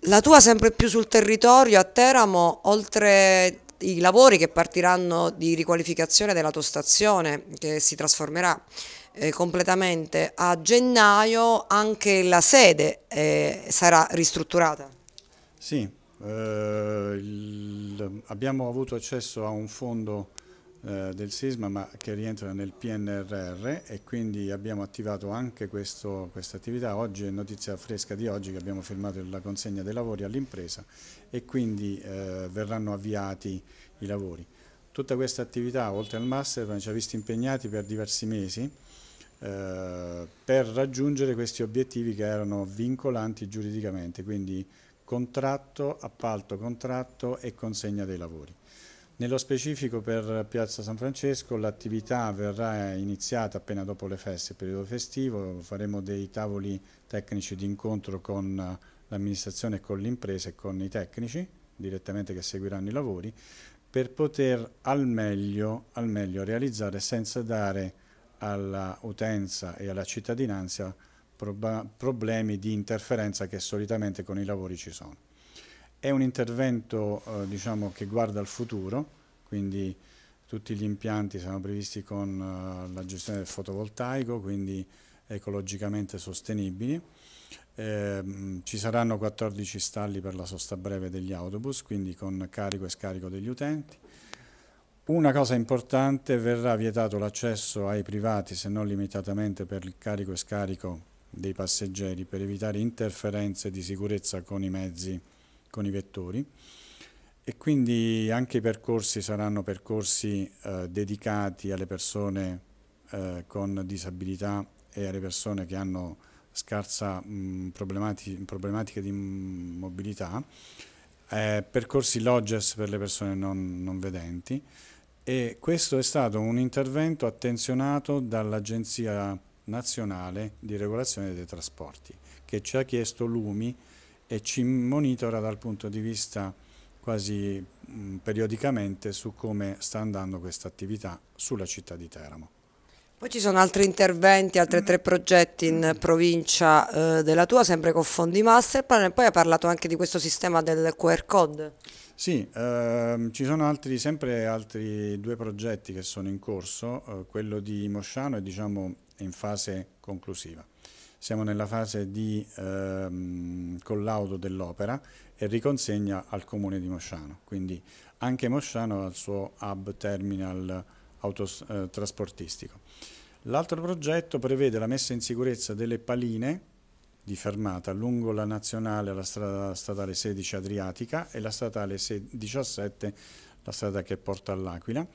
La tua sempre più sul territorio a Teramo, oltre i lavori che partiranno di riqualificazione dell'autostazione che si trasformerà eh, completamente a gennaio, anche la sede eh, sarà ristrutturata? Sì, eh, il, abbiamo avuto accesso a un fondo eh, del sisma ma che rientra nel PNRR e quindi abbiamo attivato anche questa quest attività. Oggi è notizia fresca di oggi che abbiamo firmato la consegna dei lavori all'impresa e quindi eh, verranno avviati i lavori. Tutta questa attività, oltre al master, ci ha visto impegnati per diversi mesi eh, per raggiungere questi obiettivi che erano vincolanti giuridicamente, quindi contratto, appalto, contratto e consegna dei lavori. Nello specifico per Piazza San Francesco l'attività verrà iniziata appena dopo le feste, periodo festivo, faremo dei tavoli tecnici di incontro con l'amministrazione, con l'impresa e con i tecnici direttamente che seguiranno i lavori per poter al meglio, al meglio realizzare senza dare all'utenza e alla cittadinanza problemi di interferenza che solitamente con i lavori ci sono. È un intervento eh, diciamo, che guarda al futuro, quindi tutti gli impianti sono previsti con eh, la gestione del fotovoltaico, quindi ecologicamente sostenibili. Eh, ci saranno 14 stalli per la sosta breve degli autobus, quindi con carico e scarico degli utenti. Una cosa importante, verrà vietato l'accesso ai privati, se non limitatamente per il carico e scarico dei passeggeri, per evitare interferenze di sicurezza con i mezzi con i vettori e quindi anche i percorsi saranno percorsi eh, dedicati alle persone eh, con disabilità e alle persone che hanno scarsa mh, mm, problemati problematica di mobilità, eh, percorsi lodges per le persone non, non vedenti e questo è stato un intervento attenzionato dall'Agenzia nazionale di regolazione dei trasporti che ci ha chiesto l'UMI e ci monitora dal punto di vista quasi mh, mm, periodicamente su come sta andando questa attività sulla città di Teramo. Poi ci sono altri interventi, altri tre progetti in provincia eh, della tua, sempre con fondi masterplan e poi hai parlato anche di questo sistema del QR code. Sì, ehm, ci sono altri, sempre altri due progetti che sono in corso, eh, quello di Mosciano è diciamo, in fase conclusiva. Siamo nella fase di ehm, collaudo dell'opera e riconsegna al comune di Mosciano. Quindi anche Mosciano ha il suo hub terminal autotrasportistico. Eh, L'altro progetto prevede la messa in sicurezza delle paline di fermata lungo la nazionale la strada statale 16 Adriatica e la statale 17 la strada che porta all'Aquila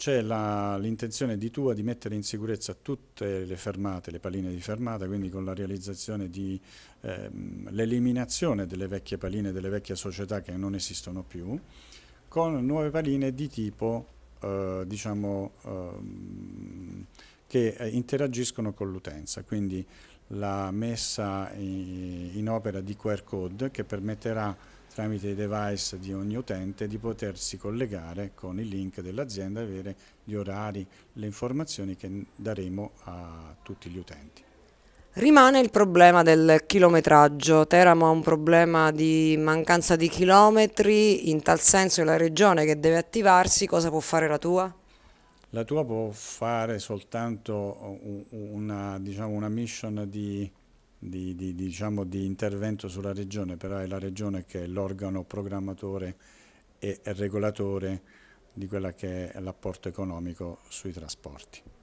c'è l'intenzione di Tua di mettere in sicurezza tutte le fermate, le paline di fermata, quindi con la realizzazione di ehm, l'eliminazione delle vecchie paline, delle vecchie società che non esistono più, con nuove paline di tipo eh, diciamo, ehm, che eh, interagiscono con l'utenza, quindi la messa in, in opera di QR code che permetterà tramite i device di ogni utente di potersi collegare con il link dell'azienda e avere gli orari, le informazioni che daremo a tutti gli utenti. Rimane il problema del chilometraggio. Teramo ha un problema di mancanza di chilometri, in tal senso è la regione che deve attivarsi. Cosa può fare la tua? La tua può fare soltanto una, diciamo, una mission di di, di, diciamo, di intervento sulla regione, però è la regione che è l'organo programmatore e regolatore di quella che è l'apporto economico sui trasporti.